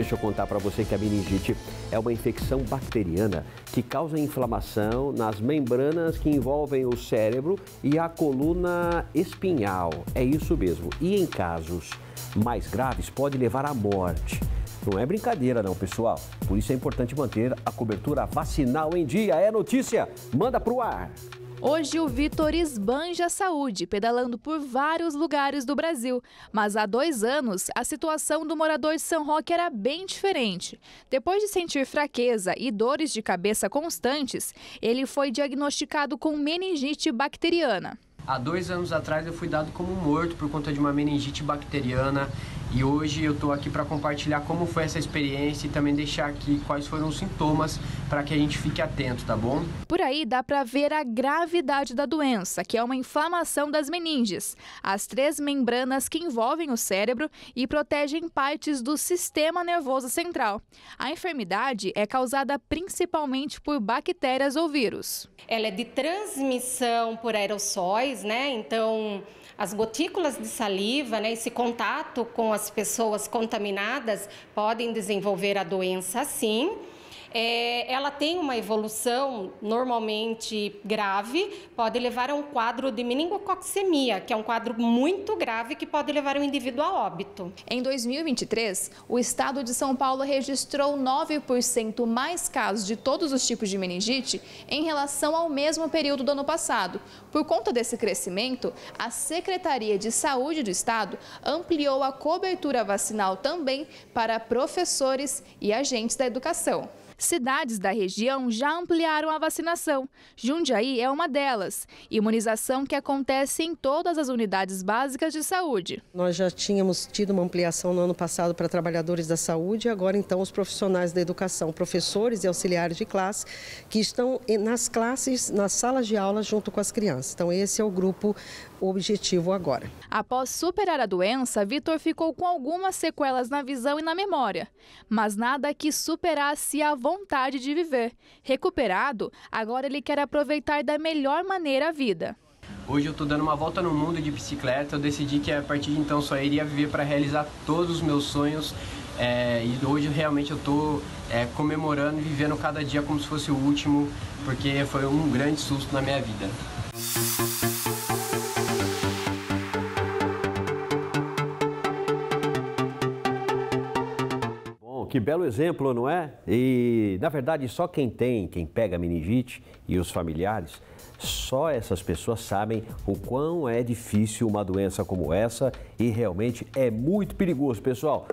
Deixa eu contar para você que a meningite é uma infecção bacteriana que causa inflamação nas membranas que envolvem o cérebro e a coluna espinhal. É isso mesmo. E em casos mais graves, pode levar à morte. Não é brincadeira, não, pessoal. Por isso é importante manter a cobertura vacinal em dia. É notícia? Manda pro ar! Hoje o Vitor esbanja a saúde, pedalando por vários lugares do Brasil. Mas há dois anos, a situação do morador de São Roque era bem diferente. Depois de sentir fraqueza e dores de cabeça constantes, ele foi diagnosticado com meningite bacteriana. Há dois anos atrás eu fui dado como morto por conta de uma meningite bacteriana. E hoje eu estou aqui para compartilhar como foi essa experiência e também deixar aqui quais foram os sintomas para que a gente fique atento, tá bom? Por aí dá para ver a gravidade da doença, que é uma inflamação das meninges, as três membranas que envolvem o cérebro e protegem partes do sistema nervoso central. A enfermidade é causada principalmente por bactérias ou vírus. Ela é de transmissão por aerossóis, né? Então, as gotículas de saliva, né, esse contato com as as pessoas contaminadas podem desenvolver a doença sim, é, ela tem uma evolução normalmente grave, pode levar a um quadro de meningococcemia, que é um quadro muito grave que pode levar o indivíduo a óbito. Em 2023, o estado de São Paulo registrou 9% mais casos de todos os tipos de meningite em relação ao mesmo período do ano passado. Por conta desse crescimento, a Secretaria de Saúde do Estado ampliou a cobertura vacinal também para professores e agentes da educação. Cidades da região já ampliaram a vacinação. Jundiaí é uma delas. Imunização que acontece em todas as unidades básicas de saúde. Nós já tínhamos tido uma ampliação no ano passado para trabalhadores da saúde, agora então os profissionais da educação, professores e auxiliares de classe, que estão nas classes, nas salas de aula junto com as crianças. Então esse é o grupo objetivo agora. Após superar a doença, Vitor ficou com algumas sequelas na visão e na memória, mas nada que superasse a vontade vontade de viver. Recuperado, agora ele quer aproveitar da melhor maneira a vida. Hoje eu estou dando uma volta no mundo de bicicleta. Eu decidi que a partir de então só iria viver para realizar todos os meus sonhos. É, e hoje realmente eu estou é, comemorando e vivendo cada dia como se fosse o último, porque foi um grande susto na minha vida. que belo exemplo, não é? E, na verdade, só quem tem, quem pega meningite e os familiares, só essas pessoas sabem o quão é difícil uma doença como essa e realmente é muito perigoso, pessoal.